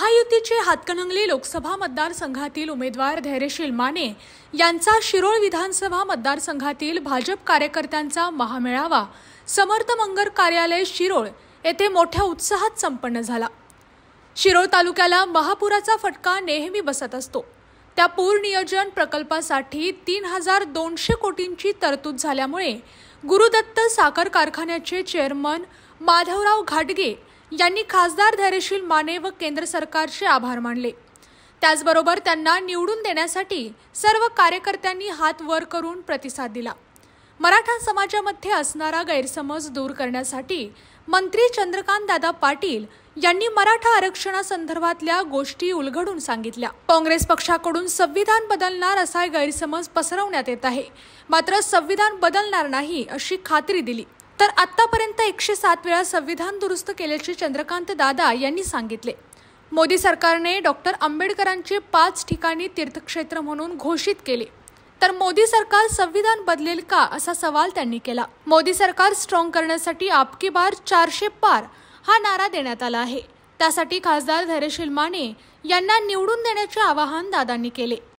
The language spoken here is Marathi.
महायुतीचे हातकणंगले लोकसभा मतदारसंघातील उमेदवार धैर्यशील माने यांचा शिरोळ विधानसभा मतदारसंघातील भाजप कार्यकर्त्यांचा महामेळावा समर्थ मंगर कार्यालय शिरोळ येथे मोठ्या उत्साहात संपन्न झाला शिरोळ तालुक्याला महापुराचा फटका नेहमी बसत असतो त्या पूर नियोजन प्रकल्पासाठी तीन हजार दोनशे कोटींची तरतूद झाल्यामुळे गुरुदत्त साखर कारखान्याचे चेअरमन माधवराव घाटगे यांनी खासदार धैर्यशील माने व केंद्र सरकारचे आभार मानले त्याचबरोबर त्यांना निवडून देण्यासाठी सर्व कार्यकर्त्यांनी हात वर करून प्रतिसाद दिला मराठा समाजामध्ये असणारा गैरसमज दूर करण्यासाठी मंत्री चंद्रकांत दादा पाटील यांनी मराठा आरक्षणासंदर्भातल्या गोष्टी उलगडून सांगितल्या काँग्रेस पक्षाकडून संविधान बदलणार असा गैरसमज पसरवण्यात येत आहे मात्र संविधान बदलणार नाही अशी खात्री दिली तर आतापर्यंत एकशे सात वेळा संविधान दुरुस्त केल्याचे चंद्रकांत दादा यांनी सांगितले मोदी सरकारने डॉक्टर आंबेडकरांचे पाच ठिकाणी तीर्थक्षेत्र म्हणून घोषित केले तर मोदी सरकार संविधान बदलेल का असा सवाल त्यांनी केला मोदी सरकार स्ट्रॉंग करण्यासाठी आपकी बार चारशे पार हा नारा देण्यात आला आहे त्यासाठी खासदार धैर्यशील माने यांना निवडून देण्याचे आवाहन दादांनी केले